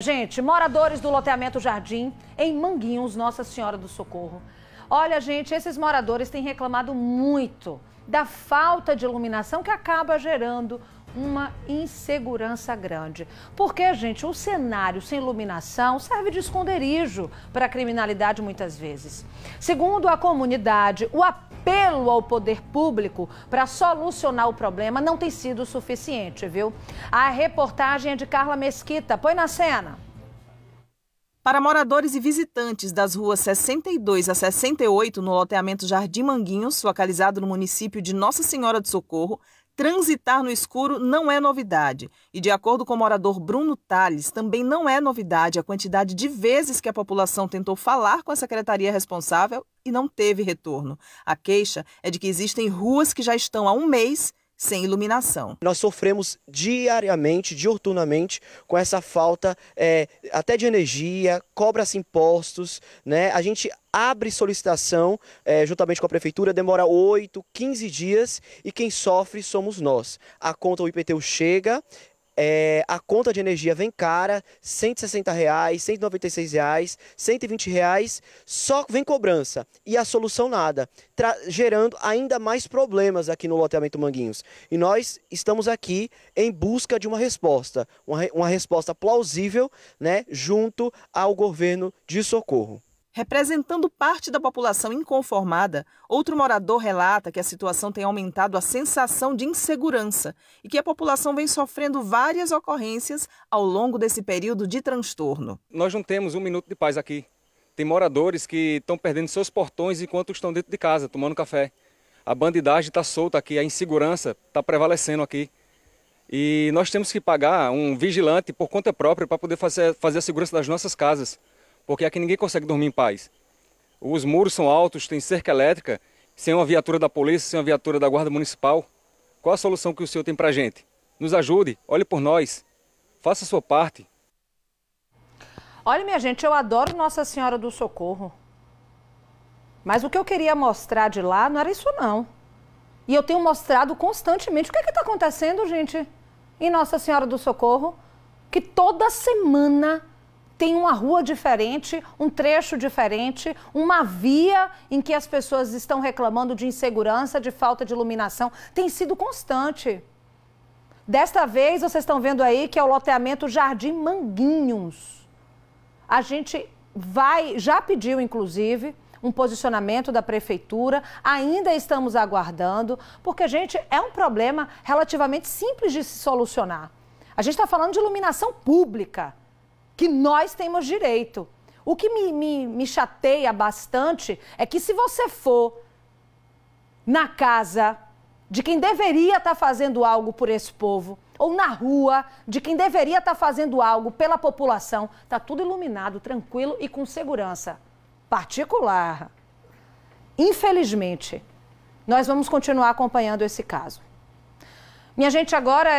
Gente, moradores do loteamento Jardim, em Manguinhos, Nossa Senhora do Socorro. Olha, gente, esses moradores têm reclamado muito da falta de iluminação que acaba gerando uma insegurança grande. Porque, gente, o cenário sem iluminação serve de esconderijo para a criminalidade muitas vezes. Segundo a comunidade, o apelo ao poder público para solucionar o problema não tem sido suficiente, viu? A reportagem é de Carla Mesquita. Põe na cena. Para moradores e visitantes das ruas 62 a 68, no loteamento Jardim Manguinhos, localizado no município de Nossa Senhora do Socorro, transitar no escuro não é novidade. E, de acordo com o morador Bruno Tales, também não é novidade a quantidade de vezes que a população tentou falar com a secretaria responsável e não teve retorno. A queixa é de que existem ruas que já estão há um mês sem iluminação. Nós sofremos diariamente, dioturnamente, com essa falta é, até de energia, cobra-se impostos, né? A gente abre solicitação é, juntamente com a prefeitura, demora 8, 15 dias e quem sofre somos nós. A conta do IPTU chega, é, a conta de energia vem cara, 160 reais, 196 reais, 120 reais, só vem cobrança e a solução nada, gerando ainda mais problemas aqui no loteamento Manguinhos. E nós estamos aqui em busca de uma resposta, uma, re uma resposta plausível, né, junto ao governo de socorro. Representando parte da população inconformada, outro morador relata que a situação tem aumentado a sensação de insegurança e que a população vem sofrendo várias ocorrências ao longo desse período de transtorno. Nós não temos um minuto de paz aqui. Tem moradores que estão perdendo seus portões enquanto estão dentro de casa, tomando café. A bandidagem está solta aqui, a insegurança está prevalecendo aqui. E nós temos que pagar um vigilante por conta própria para poder fazer, fazer a segurança das nossas casas porque aqui ninguém consegue dormir em paz. Os muros são altos, tem cerca elétrica, sem uma viatura da polícia, sem uma viatura da guarda municipal. Qual a solução que o senhor tem para a gente? Nos ajude, olhe por nós, faça a sua parte. Olha, minha gente, eu adoro Nossa Senhora do Socorro. Mas o que eu queria mostrar de lá não era isso, não. E eu tenho mostrado constantemente. O que é que está acontecendo, gente, em Nossa Senhora do Socorro? Que toda semana tem uma rua diferente, um trecho diferente, uma via em que as pessoas estão reclamando de insegurança, de falta de iluminação. Tem sido constante. Desta vez, vocês estão vendo aí que é o loteamento Jardim Manguinhos. A gente vai, já pediu, inclusive, um posicionamento da prefeitura. Ainda estamos aguardando, porque, gente, é um problema relativamente simples de se solucionar. A gente está falando de iluminação pública que nós temos direito. O que me, me, me chateia bastante é que se você for na casa de quem deveria estar tá fazendo algo por esse povo, ou na rua, de quem deveria estar tá fazendo algo pela população, está tudo iluminado, tranquilo e com segurança. Particular. Infelizmente, nós vamos continuar acompanhando esse caso. Minha gente, agora. É